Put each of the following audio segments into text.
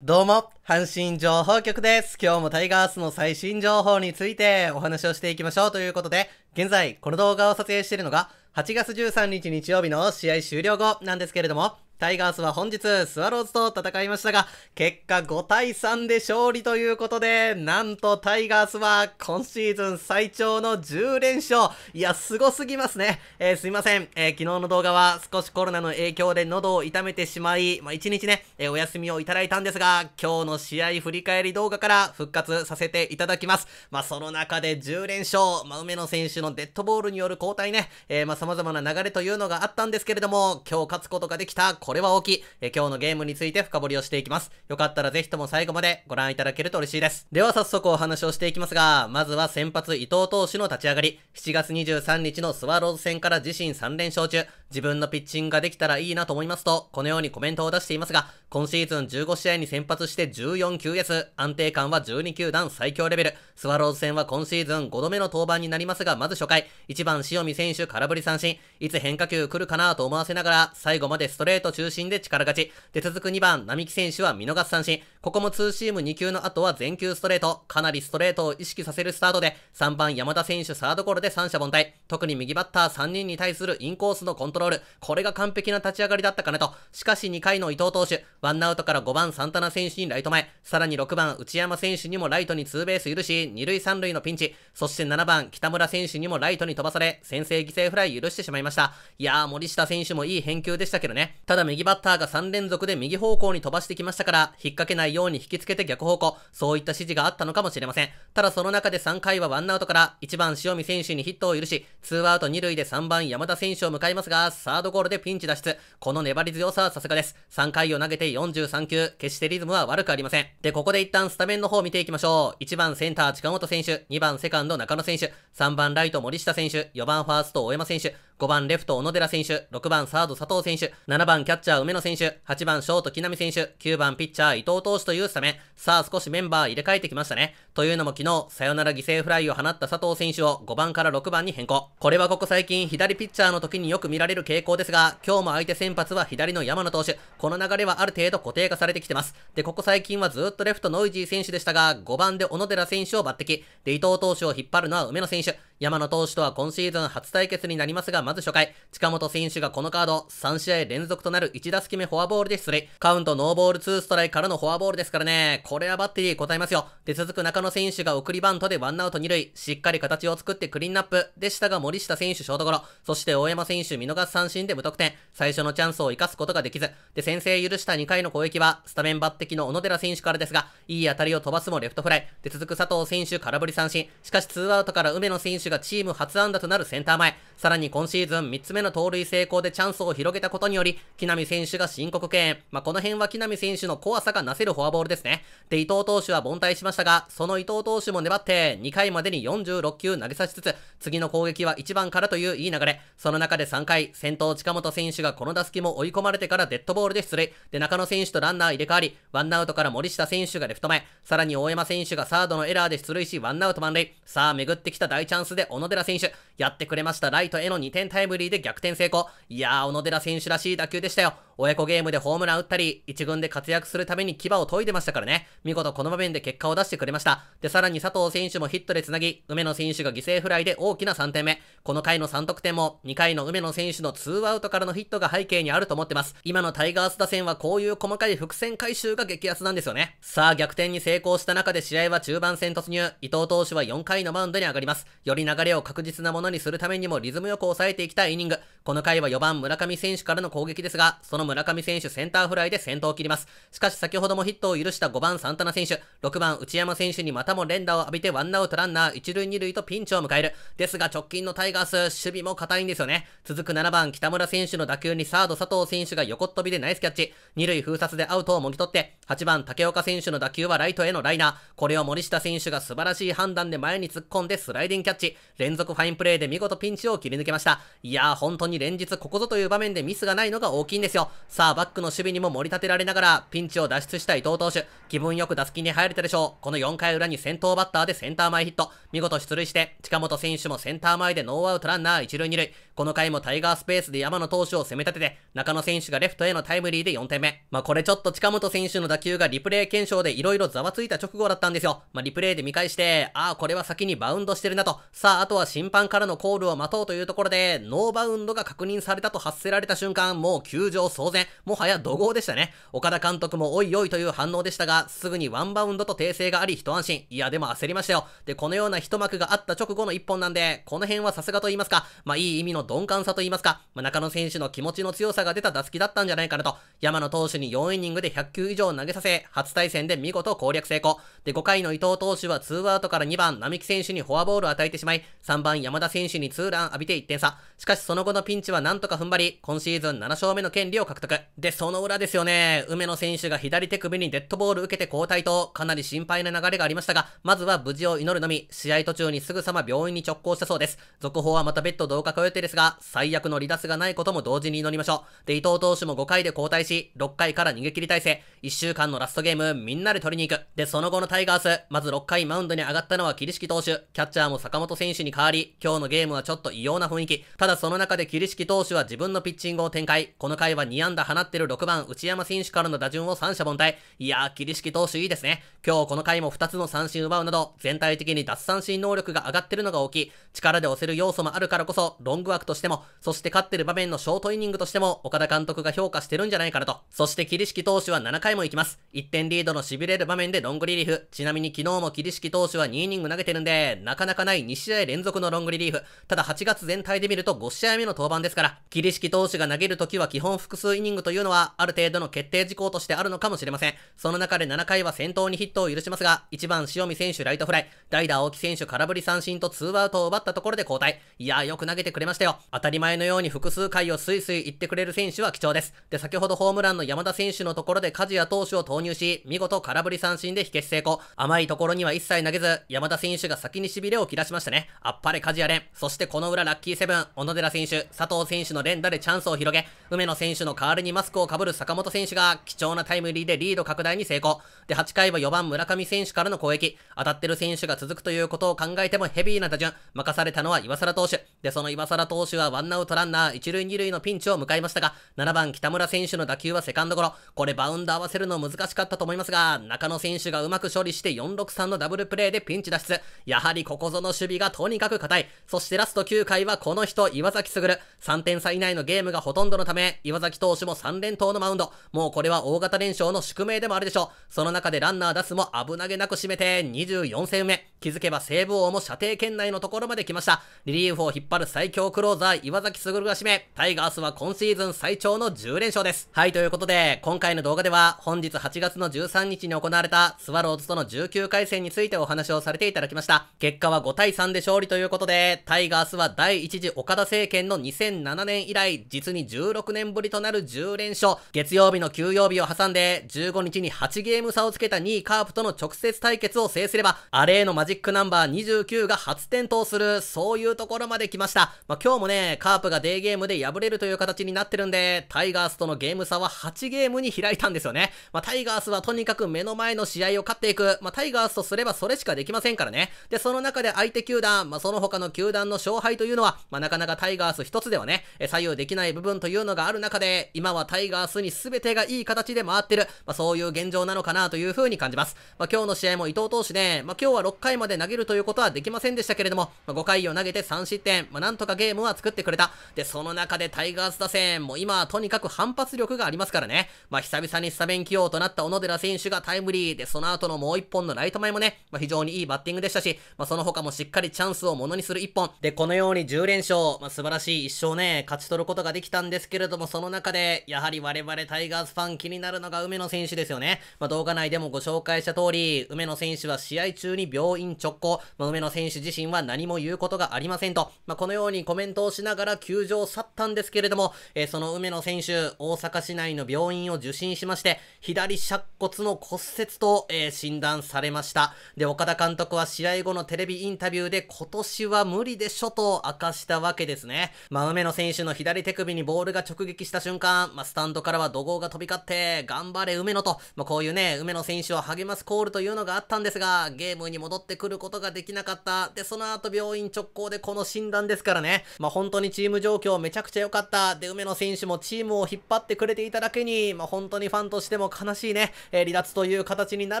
どうも、阪神情報局です。今日もタイガースの最新情報についてお話をしていきましょうということで、現在、この動画を撮影しているのが、8月13日日曜日の試合終了後なんですけれども、タイガースは本日、スワローズと戦いましたが、結果5対3で勝利ということで、なんとタイガースは今シーズン最長の10連勝。いや、凄すぎますね。えー、すいません、えー、昨日の動画は少しコロナの影響で喉を痛めてしまい、まあ、1日ね、えー、お休みをいただいたんですが、今日の試合振り返り動画から復活させていただきます。まあ、その中で10連勝、まあ、梅野選手のデッドボールによる交代ね、えま様々な流れというのがあったんですけれども、今日勝つことができたこれは大きい、え今日のゲームについて深掘りをしていきます。よかったらぜひとも最後までご覧いただけると嬉しいです。では早速お話をしていきますが、まずは先発伊藤投手の立ち上がり、7月23日のスワローズ戦から自身3連勝中、自分のピッチングができたらいいなと思いますと、このようにコメントを出していますが、今シーズン15試合に先発して14球す。安定感は12球団最強レベル。スワローズ戦は今シーズン5度目の登板になりますが、まず初回、1番塩見選手空振り三振、いつ変化球来るかなと思わせながら、最後までストレート中心で力勝ち。で、続く2番、並木選手は見逃し三振。ここもツーシーム2球の後は全球ストレート。かなりストレートを意識させるスタートで、3番山田選手サードゴロで三者凡退。特に右バッター3人に対するインコースのコントロール。これが完璧な立ち上がりだったかなと。しかし2回の伊藤投手、ワンアウトから5番サンタナ選手にライト前。さらに6番内山選手にもライトにツーベース許し、2塁3塁のピンチ。そして7番北村選手にもライトに飛ばされ、先制犠牲フライ許してしまいました。いやー、森下選手もいい返球でしたけどね。ただ右バッターが3連続で右方向に飛ばしてきましたから、引っ掛けないように引きつけて逆方向、そういった指示があったのかもしれません。ただその中で3回はワンアウトから1番塩見選手にヒットを許し、2アウト2塁で3番山田選手を迎えますが、サードゴールでピンチ脱出。この粘り強さはさすがです。3回を投げて43球、決してリズムは悪くありません。で、ここで一旦スタメンの方を見ていきましょう。1番センター近本選手、2番セカンド中野選手、3番ライト森下選手、4番ファースト大山選手、5番レフト小野寺選手、6番サード佐藤選手、7番キャッチャー梅野選手、8番ショート木南選手、9番ピッチャー伊藤投手というスタメン。さあ少しメンバー入れ替えてきましたね。というのも昨日、サヨナラ犠牲フライを放った佐藤選手を5番から6番に変更。これはここ最近左ピッチャーの時によく見られる傾向ですが、今日も相手先発は左の山野投手。この流れはある程度固定化されてきてます。で、ここ最近はずっとレフトノイジー選手でしたが、5番で小野寺選手を抜擢。で、伊藤投手を引っ張るのは梅野選手。山野投手とは今シーズン初対決になりますが、まず初回、近本選手がこのカード、3試合連続となる1打席目フォアボールで出塁。カウントノーボール2ストライからのフォアボールですからね、これはバッテリー答えますよ。で、続く中野選手が送りバントでワンアウト2塁、しっかり形を作ってクリーンナップでしたが森下選手ショートゴロ、そして大山選手見逃す三振で無得点、最初のチャンスを生かすことができず、で、先制許した2回の攻撃は、スタメン抜擢の小野寺選手からですが、いい当たりを飛ばすもレフトフライ、で、続く佐藤選手空振り三振、しかし2アウトから梅野選手手がチーム初安打となるセンター前、さらに今シーズン3つ目の盗塁成功でチャンスを広げたことにより、木浪選手が申告敬遠。まあ、この辺は木浪選手の怖さがなせるフォアボールですね。で、伊藤投手は凡退しましたが、その伊藤投手も粘って、2回までに46球投げさしつつ、次の攻撃は1番からといういい流れ。その中で3回、先頭近本選手がこの打席も追い込まれてからデッドボールで出塁。で、中野選手とランナー入れ替わり、ワンアウトから森下選手がレフト前、さらに大山選手がサードのエラーで出塁し、ワンアウト満塁。さあ、巡ってきた大チャンスでで小野寺選手、やってくれましたライトへの2点タイムリーで逆転成功。いやー、小野寺選手らしい打球でしたよ。親子ゲームでホームラン打ったり、1軍で活躍するために牙を研いでましたからね。見事この場面で結果を出してくれました。で、さらに佐藤選手もヒットで繋ぎ、梅野選手が犠牲フライで大きな3点目。この回の3得点も、2回の梅野選手の2アウトからのヒットが背景にあると思ってます。今のタイガース打線はこういう細かい伏線回収が激アツなんですよね。さあ、逆転に成功した中で試合は中盤戦突入。伊藤投手は4回のマウンドに上がります。より流れを確実なものにするためにもリズムよく抑えていきたいイニング。この回は4番村上選手からの攻撃ですが、その村上選手センターフライで先頭を切ります。しかし先ほどもヒットを許した5番サンタナ選手、6番内山選手にまたも連打を浴びてワンアウトランナー1塁2塁とピンチを迎える。ですが直近のタイガース、守備も硬いんですよね。続く7番北村選手の打球にサード佐藤選手が横っ飛びでナイスキャッチ。2塁封殺でアウトをもぎ取って、8番竹岡選手の打球はライトへのライナー。これを森下選手が素晴らしい判断で前に突っ込んでスライディングキャッチ。連続ファインプレーで見事ピンチを切り抜けました。いやー、本当に連日ここぞという場面でミスがないのが大きいんですよ。さあ、バックの守備にも盛り立てられながら、ピンチを脱出した伊藤投手、気分よく打席に入れたでしょう。この4回裏に先頭バッターでセンター前ヒット。見事出塁して、近本選手もセンター前でノーアウトランナー1塁2塁。この回もタイガースペースで山野投手を攻め立てて、中野選手がレフトへのタイムリーで4点目。まあ、これちょっと近本選手の打球がリプレイ検証で色々ざわついた直後だったんですよ。まあ、リプレイで見返して、ああ、これは先にバウンドしてるなと、ささあ、あとは審判からのコールを待とうというところで、ノーバウンドが確認されたと発せられた瞬間、もう球場騒然。もはや怒号でしたね。岡田監督もおいおいという反応でしたが、すぐにワンバウンドと訂正があり一安心。いや、でも焦りましたよ。で、このような一幕があった直後の一本なんで、この辺はさすがと言いますか、まあいい意味の鈍感さと言いますか、まあ、中野選手の気持ちの強さが出た打席だったんじゃないかなと、山野投手に4イニングで100球以上投げさせ、初対戦で見事攻略成功。で、5回の伊藤投手は2アウトから2番、並木選手にフォアボールを与えてしまい、回、3番山田選手にツーラン浴びて1点差。しかしその後のピンチはなんとか踏ん張り、今シーズン7勝目の権利を獲得。で、その裏ですよね。梅野選手が左手首にデッドボール受けて交代と、かなり心配な流れがありましたが、まずは無事を祈るのみ、試合途中にすぐさま病院に直行したそうです。続報はまた別途同格予定ですが、最悪の離脱がないことも同時に祈りましょう。で、伊藤投手も5回で交代し、6回から逃げ切り体制。1週間のラストゲーム、みんなで取りに行く。で、その後のタイガース、まず6回マウンドに上がったのは桐敷投手、キャッチャーも坂本選手に代わり、今日のゲームはちょっと異様な雰囲気。ただその中で桐敷投手は自分のピッチングを展開。この回は2安打放ってる6番内山選手からの打順を三者凡退。いやー、桐敷投手いいですね。今日この回も2つの三振奪うなど、全体的に脱三振能力が上がってるのが大きい。力で押せる要素もあるからこそ、ロング枠としても、そして勝ってる場面のショートイニングとしても、岡田監督が評価してるんじゃないかなと。そして桐敷投手は7回も行きます。1点リードの痺れる場面でロングリリーフ。ちなみに昨日も桐敷投手は2イニング投げてるんで、なかなかない2試試合連続のロングリリーフ。ただ8月全体で見ると5試合目の登板ですから、桐敷投手が投げる時は基本複数イニングというのは、ある程度の決定事項としてあるのかもしれません。その中で7回は先頭にヒットを許しますが、1番塩見選手ライトフライ、代打青木選手空振り三振と2アウトを奪ったところで交代。いやーよく投げてくれましたよ。当たり前のように複数回をスイスイ行ってくれる選手は貴重です。で、先ほどホームランの山田選手のところで梶谷投手を投入し、見事空振り三振で否決成功。甘いところには一切投げず、山田選手が先に痺れを切らしましたね。ね。あっぱれ鍛冶屋連。そしてこの裏ラッキーセブン、小野寺選手、佐藤選手の連打でチャンスを広げ、梅野選手の代わりにマスクをかぶる坂本選手が貴重なタイムリーでリード拡大に成功。で、8回は4番村上選手からの攻撃。当たってる選手が続くということを考えてもヘビーな打順。任されたのは岩沢投手。で、その岩沢投手はワンアウトランナー一塁二塁のピンチを迎えましたが、7番北村選手の打球はセカンドゴロ。これバウンド合わせるの難しかったと思いますが、中野選手がうまく処理して463のダブルプレーでピンチ脱出。やはりここぞの守備がとにかく硬い。そしてラスト9回はこの人、岩崎優。3点差以内のゲームがほとんどのため、岩崎投手も3連投のマウンド。もうこれは大型連勝の宿命でもあるでしょう。その中でランナー出すも危なげなく締めて、24戦目。気づけば西武王も射程圏内のところまで来ました。リリーフを引っ張る最強クローザー、岩崎卓が締め、タイガースは今シーズン最長の10連勝です。はい、ということで、今回の動画では、本日8月の13日に行われた、スワローズとの19回戦についてお話をされていただきました。結果は5対3で勝利ということで、タイガースは第1次岡田政権の2007年以来、実に16年ぶりとなる10連勝。月曜日の休養日を挟んで、15日に8ゲーム差をつけた2位カープとの直接対決を制すれば、アレーのマジックナンバー29が初点灯する、そういうところまで来ました。まあ、今日もね、カープがデーゲームで敗れるという形になってるんで、タイガースとのゲーム差は8ゲームに開いたんですよね。まあ、タイガースはとにかく目の前の試合を勝っていく。まあ、タイガースとすればそれしかできませんからね。で、その中で相手球団、まあ、その他の球団の勝敗というのは、まあ、なかなかタイガース一つではね、左右できない部分というのがある中で、今はタイガースに全てがいい形で回ってる、まあ、そういう現状なのかなというふうに感じます。まあ、今日の試合も伊藤投手ね、まあ、今日は6回まで投げるということはできませんでしたけれども、まあ、5回を投げて3失点、まあ、なんとかゲームは作ってくれた。で、その中でタイガース打線、もう今はとにかく反発力がありますからね。まあ、久々にスタメン起用となった小野寺選手がタイムリーで、その後のもう1本のライト前もね、まあ、非常にいいバッティングでしたし、まあ、その他もしっかりチャンスをものにする1本。で、このように10連勝、まあ、素晴らしい一勝ね、勝ち取ることができたんですけれども、その中で、やはり我々タイガースファン気になるのが梅野選手ですよね。まあ、動画内でもご紹介した通り、梅野選手は試合中に病院員直行、まあ、梅野選手自身は何も言うことがありませんと、まあ、このようにコメントをしながら球場を去ったんですけれども、えー、その梅野選手、大阪市内の病院を受診しまして、左尺骨の骨折と、えー、診断されました。で、岡田監督は試合後のテレビインタビューで、今年は無理でしょと明かしたわけですね。まあ、梅野選手の左手首にボールが直撃した瞬間、まあ、スタンドからは怒号が飛び交って、頑張れ梅野と、まあ、こういうね、梅野選手を励ますコールというのがあったんですが、ゲームに戻ってくることができなかった。で、その後病院直行でこの診断ですからね。まあ、本当にチーム状況めちゃくちゃ良かった。で、梅野選手もチームを引っ張ってくれていただけに、まあ、本当にファンとしても悲しいね、えー、離脱という形にな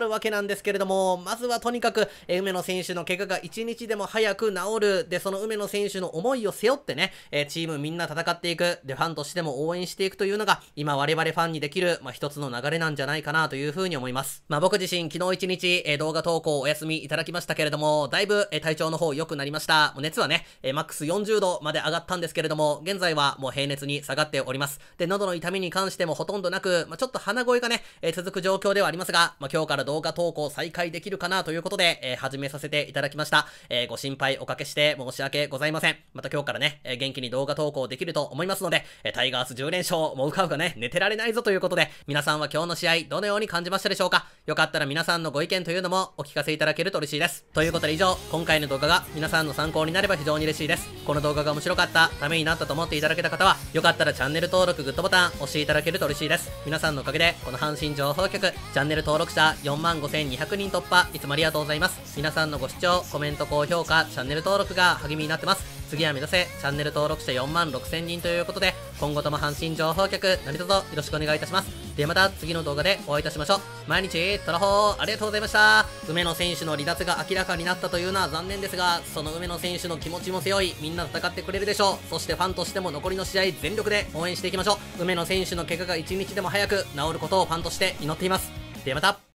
るわけなんですけれども、まずはとにかく、えー、梅野選手の怪我が一日でも早く治る。で、その梅野選手の思いを背負ってね、えー、チームみんな戦っていく。で、ファンとしても応援していくというのが、今我々ファンにできる、まあ、一つの流れなんじゃないかなというふうに思います。まあ、僕自身昨日一日、え動画投稿お休みいただきました。したけれども、だいぶ、え体調の方良くなりました。もう熱はね、えマックス40度まで上がったんですけれども、現在はもう平熱に下がっております。で、喉の痛みに関してもほとんどなく、まあ、ちょっと鼻声がね、え続く状況ではありますが、まあ、今日から動画投稿再開できるかなということで、え始めさせていただきました。えご心配おかけして申し訳ございません。また今日からね、え元気に動画投稿できると思いますので、えタイガース10連勝、もううかうかね、寝てられないぞということで、皆さんは今日の試合、どのように感じましたでしょうかよかったら皆さんのご意見というのもお聞かせいただけると嬉しいです。。ということで以上、今回の動画が皆さんの参考になれば非常に嬉しいです。この動画が面白かった、ためになったと思っていただけた方は、よかったらチャンネル登録、グッドボタン押していただけると嬉しいです。皆さんのおかげで、この阪神情報局、チャンネル登録者45,200人突破、いつもありがとうございます。皆さんのご視聴、コメント、高評価、チャンネル登録が励みになってます。次は目指せ、チャンネル登録者4万6000人ということで、今後とも阪神情報局、何卒よろしくお願いいたします。ではまた次の動画でお会いいたしましょう。毎日、トラホー、ありがとうございました。梅野選手の離脱が明らかになったというのは残念ですが、その梅野選手の気持ちも背負い、みんな戦ってくれるでしょう。そしてファンとしても残りの試合全力で応援していきましょう。梅野選手の怪我が一日でも早く治ることをファンとして祈っています。ではまた